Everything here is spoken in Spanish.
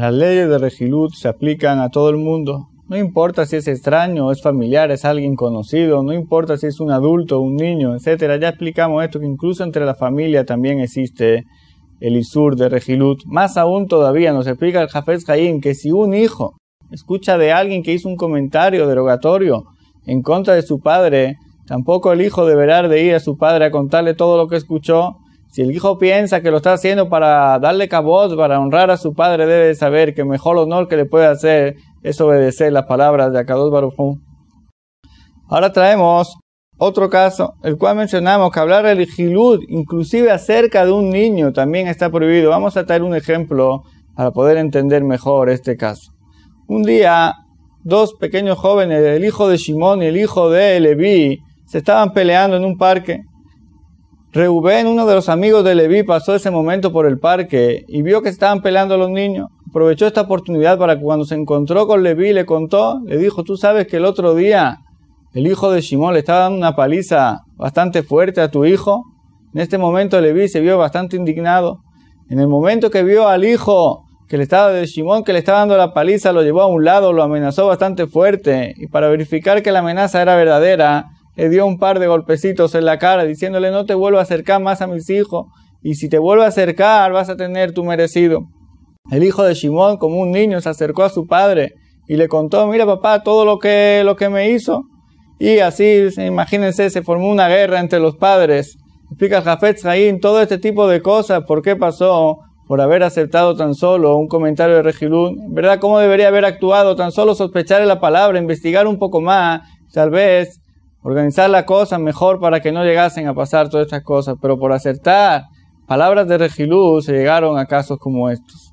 Las leyes de Regilud se aplican a todo el mundo. No importa si es extraño, es familiar, es alguien conocido, no importa si es un adulto, un niño, etcétera. Ya explicamos esto que incluso entre la familia también existe el Isur de Regilud. Más aún todavía nos explica el Jafez Jaim que si un hijo escucha de alguien que hizo un comentario derogatorio en contra de su padre, tampoco el hijo deberá de ir a su padre a contarle todo lo que escuchó, si el hijo piensa que lo está haciendo para darle caboz, para honrar a su padre, debe saber que mejor honor que le puede hacer es obedecer las palabras de Akados Ahora traemos otro caso, el cual mencionamos que hablar de Gilud, inclusive acerca de un niño, también está prohibido. Vamos a traer un ejemplo para poder entender mejor este caso. Un día, dos pequeños jóvenes, el hijo de Simón y el hijo de Levi, se estaban peleando en un parque. Reubén, uno de los amigos de Levi, pasó ese momento por el parque y vio que estaban peleando los niños. Aprovechó esta oportunidad para que cuando se encontró con Levi le contó, le dijo, tú sabes que el otro día el hijo de Simón le estaba dando una paliza bastante fuerte a tu hijo. En este momento Levi se vio bastante indignado. En el momento que vio al hijo que le estaba de Simón que le estaba dando la paliza, lo llevó a un lado, lo amenazó bastante fuerte. Y para verificar que la amenaza era verdadera, le dio un par de golpecitos en la cara diciéndole no te vuelvo a acercar más a mis hijos y si te vuelvo a acercar vas a tener tu merecido. El hijo de Shimón como un niño se acercó a su padre y le contó mira papá todo lo que, lo que me hizo y así imagínense se formó una guerra entre los padres. Explica Jafet Zain todo este tipo de cosas, por qué pasó, por haber aceptado tan solo un comentario de Regilún. verdad, cómo debería haber actuado, tan solo sospechar la palabra, investigar un poco más, tal vez organizar la cosa mejor para que no llegasen a pasar todas estas cosas, pero por acertar palabras de Regilú se llegaron a casos como estos.